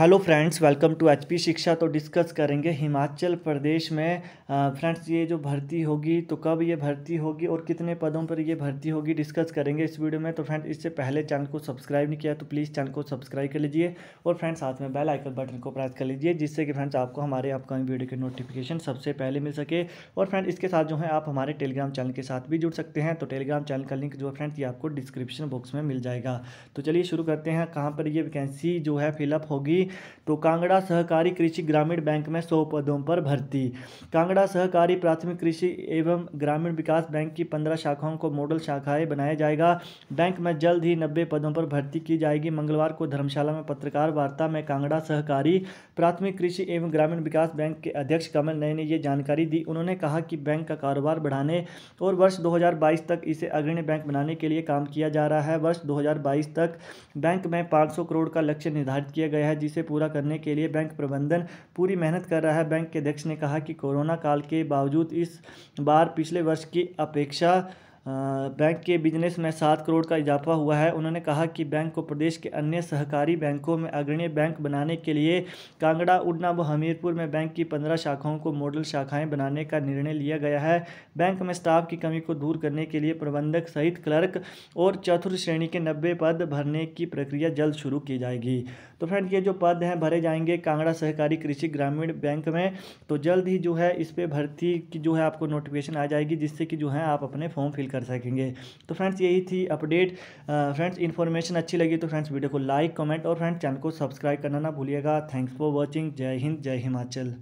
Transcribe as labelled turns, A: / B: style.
A: hello friends welcome to HP Shiksha तो discuss करेंगे हिमाचल प्रदेश में फ्रेंड्स ये जो भर्ती होगी तो कब ये भर्ती होगी और कितने पदों पर ये भर्ती होगी डिस्कस करेंगे इस वीडियो में तो फ्रेंड्स इससे पहले चैनल को सब्सक्राइब नहीं किया तो प्लीज़ चैनल को सब्सक्राइब कर लीजिए और फ्रेंड्स साथ में बेल आइकन बटन को प्रेस कर लीजिए जिससे कि फ्रेंड्स आपको हमारे अपकमिंग वीडियो के नोटिफिकेशन सबसे पहले मिल सके और फ्रेंड इसके साथ जो है आप हमारे टेलीग्राम चैनल के साथ भी जुड़ सकते हैं तो टेलीग्राम चैनल का लिंक जो है फ्रेंड्स ये आपको डिस्क्रिप्शन बॉक्स में मिल जाएगा तो चलिए शुरू करते हैं कहाँ पर ये वैकेंसी जो है फिलअप होगी तो कांगड़ा सहकारी कृषि ग्रामीण बैंक में सौ पदों पर भर्ती कांगड़ा सहकारी प्राथमिक कृषि एवं ग्रामीण विकास बैंक की पंद्रह शाखाओं को मॉडल शाखाएं बनाया जाएगा बैंक में जल्द ही नब्बे पदों पर भर्ती की जाएगी मंगलवार को धर्मशाला में पत्रकार वार्ता में कांगड़ा सहकारी प्राथमिक कृषि एवं ग्रामीण विकास बैंक के अध्यक्ष कमल नय ने यह जानकारी दी उन्होंने कहा कि बैंक का कारोबार बढ़ाने और वर्ष दो तक इसे अग्रणी बैंक बनाने के लिए काम किया जा रहा है वर्ष दो तक बैंक में पाँच करोड़ का लक्ष्य निर्धारित किया गया है से पूरा करने के लिए बैंक प्रबंधन पूरी मेहनत कर रहा है बैंक के अध्यक्ष ने कहा कि कोरोना काल के बावजूद इस बार पिछले वर्ष की अपेक्षा बैंक के बिजनेस में सात करोड़ का इजाफा हुआ है उन्होंने कहा कि बैंक को प्रदेश के अन्य सहकारी बैंकों में अग्रणी बैंक बनाने के लिए कांगड़ा उडना व हमीरपुर में बैंक की पंद्रह शाखाओं को मॉडल शाखाएं बनाने का निर्णय लिया गया है बैंक में स्टाफ की कमी को दूर करने के लिए प्रबंधक सहित क्लर्क और चतुर्थ श्रेणी के नब्बे पद भरने की प्रक्रिया जल्द शुरू की जाएगी तो फ्रेंड ये जो पद हैं भरे जाएंगे कांगड़ा सहकारी कृषि ग्रामीण बैंक में तो जल्द ही जो है इस पर भर्ती की जो है आपको नोटिफिकेशन आ जाएगी जिससे कि जो है आप अपने फॉर्म फिल कर कर सकेंगे तो फ्रेंड्स यही थी अपडेट फ्रेंड्स इन्फॉर्मेशन अच्छी लगी तो फ्रेंड्स वीडियो को लाइक कमेंट और फ्रेंड्स चैनल को सब्सक्राइब करना ना भूलिएगा थैंक्स फॉर वॉचिंग जय हिंद जय हिमाचल